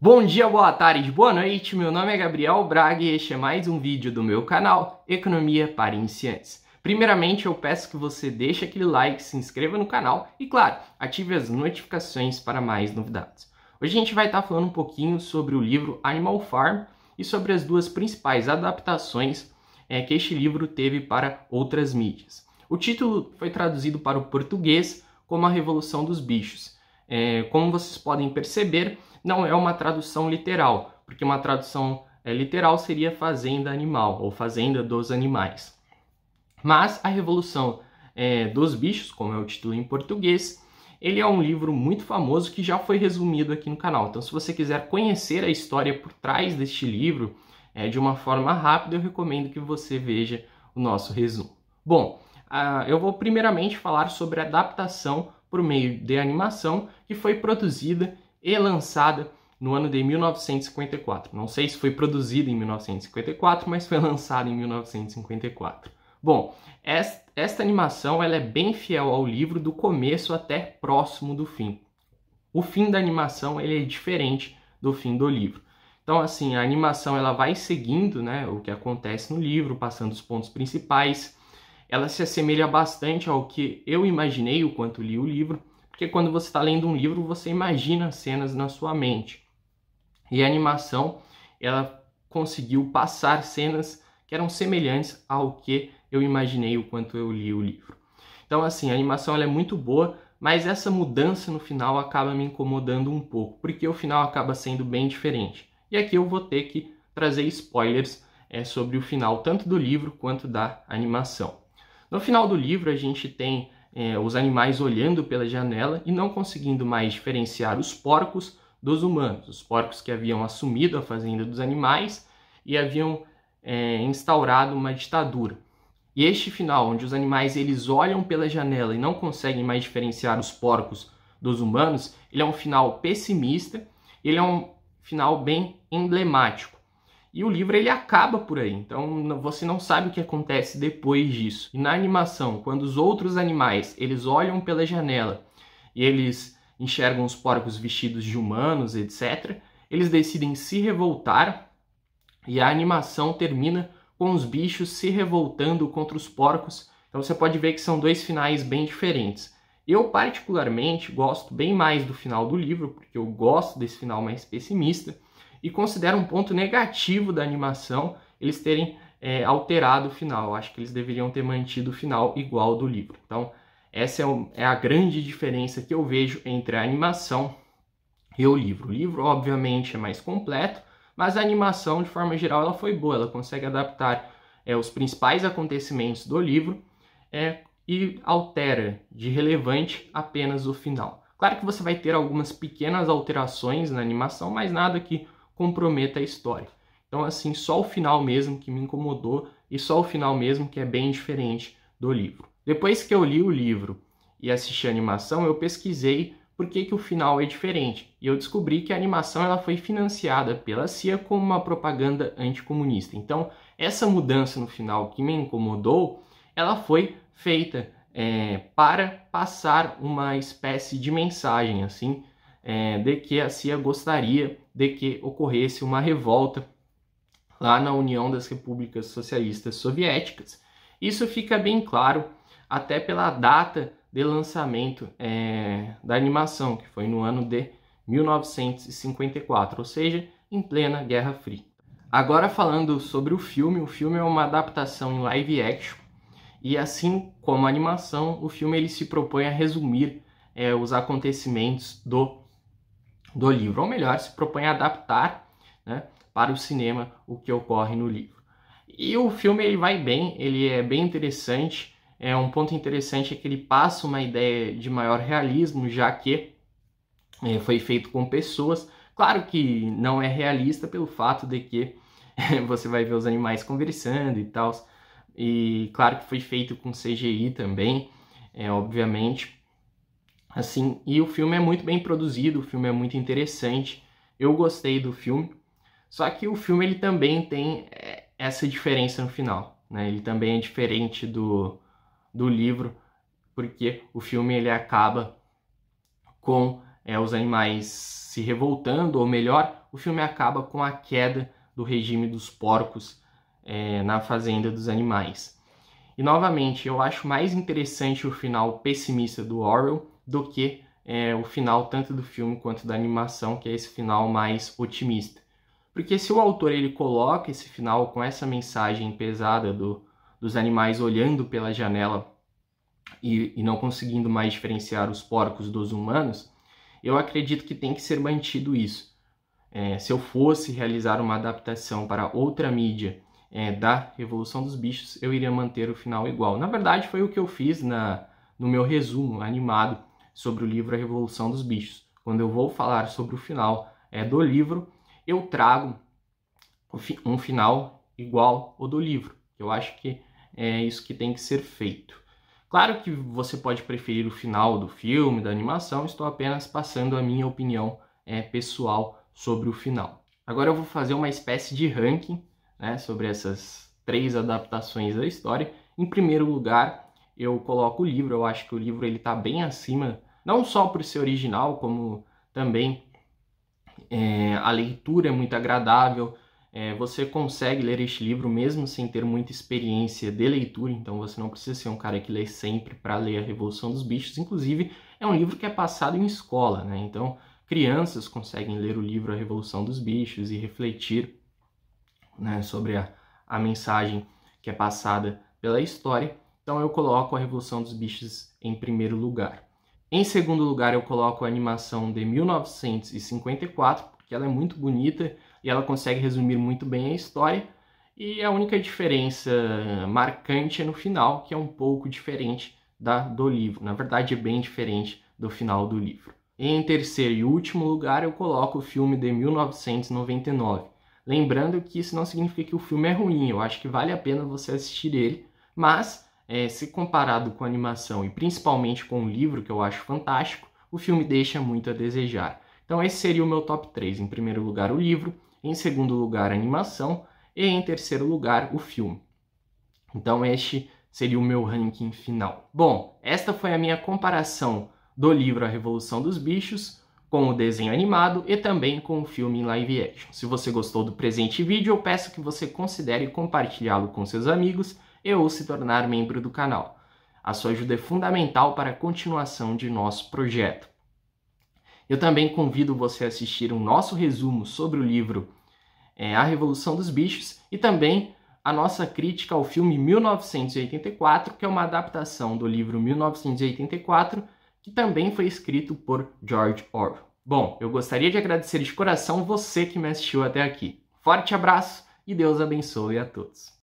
Bom dia, boa tarde, boa noite. Meu nome é Gabriel Braga e este é mais um vídeo do meu canal Economia para Iniciantes. Primeiramente, eu peço que você deixe aquele like, se inscreva no canal e, claro, ative as notificações para mais novidades. Hoje a gente vai estar falando um pouquinho sobre o livro Animal Farm e sobre as duas principais adaptações é, que este livro teve para outras mídias. O título foi traduzido para o português como A Revolução dos Bichos. É, como vocês podem perceber, não é uma tradução literal, porque uma tradução é, literal seria fazenda animal ou fazenda dos animais. Mas a Revolução é, dos Bichos, como é o título em português, ele é um livro muito famoso que já foi resumido aqui no canal. Então, se você quiser conhecer a história por trás deste livro é, de uma forma rápida, eu recomendo que você veja o nosso resumo. Bom, uh, eu vou primeiramente falar sobre a adaptação por meio de animação que foi produzida e lançada no ano de 1954. Não sei se foi produzida em 1954, mas foi lançada em 1954. Bom, esta, animação ela é bem fiel ao livro do começo até próximo do fim. O fim da animação ele é diferente do fim do livro. Então, assim, a animação ela vai seguindo né, o que acontece no livro, passando os pontos principais. Ela se assemelha bastante ao que eu imaginei o quanto li o livro, porque quando você está lendo um livro, você imagina cenas na sua mente. E a animação, ela conseguiu passar cenas que eram semelhantes ao que eu imaginei o quanto eu li o livro. Então, assim, a animação é muito boa, mas essa mudança no final acaba me incomodando um pouco, porque o final acaba sendo bem diferente. E aqui eu vou ter que trazer spoilers é, sobre o final, tanto do livro quanto da animação. No final do livro, a gente tem é, os animais olhando pela janela e não conseguindo mais diferenciar os porcos dos humanos, os porcos que haviam assumido a fazenda dos animais e haviam é, instaurado uma ditadura. E este final, onde os animais eles olham pela janela e não conseguem mais diferenciar os porcos dos humanos, ele é um final pessimista, ele é um final bem emblemático e o livro ele acaba por aí, então você não sabe o que acontece depois disso. E na animação, quando os outros animais eles olham pela janela e eles enxergam os porcos vestidos de humanos, etc., eles decidem se revoltar e a animação termina com os bichos se revoltando contra os porcos. Então você pode ver que são dois finais bem diferentes. Eu, particularmente, gosto bem mais do final do livro, porque eu gosto desse final mais pessimista e considera um ponto negativo da animação eles terem é, alterado o final. acho que eles deveriam ter mantido o final igual do livro. Então, essa é, o, é a grande diferença que eu vejo entre a animação e o livro. O livro, obviamente, é mais completo, mas a animação, de forma geral, ela foi boa. Ela consegue adaptar é, os principais acontecimentos do livro é, e altera de relevante apenas o final. Claro que você vai ter algumas pequenas alterações na animação, mas nada que comprometa a história. Então, assim, só o final mesmo que me incomodou e só o final mesmo que é bem diferente do livro. Depois que eu li o livro e assisti a animação, eu pesquisei por que, que o final é diferente. E eu descobri que a animação ela foi financiada pela CIA como uma propaganda anticomunista. Então, essa mudança no final que me incomodou, ela foi feita é, para passar uma espécie de mensagem, assim, é, de que a CIA gostaria de que ocorresse uma revolta lá na União das Repúblicas Socialistas Soviéticas. Isso fica bem claro até pela data de lançamento é, da animação, que foi no ano de 1954, ou seja, em plena Guerra Fria. Agora falando sobre o filme, o filme é uma adaptação em live action e assim como a animação, o filme ele se propõe a resumir é, os acontecimentos do do livro, ou melhor, se propõe a adaptar né, para o cinema o que ocorre no livro. E o filme ele vai bem, ele é bem interessante. É um ponto interessante é que ele passa uma ideia de maior realismo, já que é, foi feito com pessoas. Claro que não é realista pelo fato de que você vai ver os animais conversando e tal. E claro que foi feito com CGI também, é, obviamente, assim, e o filme é muito bem produzido, o filme é muito interessante. Eu gostei do filme. Só que o filme ele também tem eh, essa diferença no final, né? Ele também é diferente do, do livro, porque o filme ele acaba com é, os animais se revoltando, ou melhor, o filme acaba com a queda do regime dos porcos é, na fazenda dos animais. E novamente, eu acho mais interessante o final pessimista do Orwell do que é, o final tanto do filme quanto da animação, que é esse final mais otimista. Porque se o autor ele coloca esse final com essa mensagem pesada do, dos animais olhando pela janela e, e não conseguindo mais diferenciar os porcos dos humanos, eu acredito que tem que ser mantido isso. É, se eu fosse realizar uma adaptação para outra mídia é, da Revolução dos Bichos, eu iria manter o final igual. Na verdade, foi o que eu fiz na, no meu resumo animado sobre o livro A Revolução dos Bichos. Quando eu vou falar sobre o final é, do livro, eu trago um final igual ao do livro. Eu acho que é isso que tem que ser feito. Claro que você pode preferir o final do filme, da animação, estou apenas passando a minha opinião é, pessoal sobre o final. Agora eu vou fazer uma espécie de ranking né, sobre essas três adaptações da história. Em primeiro lugar, eu coloco o livro, eu acho que o livro ele está bem acima não só por ser original, como também é, a leitura é muito agradável. É, você consegue ler este livro mesmo sem ter muita experiência de leitura, então você não precisa ser um cara que lê sempre para ler A Revolução dos Bichos. Inclusive, é um livro que é passado em escola, né? Então, crianças conseguem ler o livro A Revolução dos Bichos e refletir né, sobre a, a mensagem que é passada pela história. Então, eu coloco A Revolução dos Bichos em primeiro lugar. Em segundo lugar, eu coloco a animação de 1954, porque ela é muito bonita e ela consegue resumir muito bem a história. E a única diferença marcante é no final, que é um pouco diferente da do livro. Na verdade, é bem diferente do final do livro. Em terceiro e último lugar, eu coloco o filme de 1999. Lembrando que isso não significa que o filme é ruim, eu acho que vale a pena você assistir ele, mas é, se comparado com a animação e principalmente com o livro, que eu acho fantástico, o filme deixa muito a desejar. Então esse seria o meu top 3. Em primeiro lugar, o livro, em segundo lugar, a animação e em terceiro lugar, o filme. Então este seria o meu ranking final. Bom, esta foi a minha comparação do livro A Revolução dos Bichos com o desenho animado e também com o filme em live action. Se você gostou do presente vídeo, eu peço que você considere compartilhá-lo com seus amigos e ou se tornar membro do canal. A sua ajuda é fundamental para a continuação de nosso projeto. Eu também convido você a assistir o nosso resumo sobre o livro é, A Revolução dos Bichos e também a nossa crítica ao filme 1984, que é uma adaptação do livro 1984, que também foi escrito por George Orwell. Bom, eu gostaria de agradecer de coração você que me assistiu até aqui. Forte abraço e Deus abençoe a todos.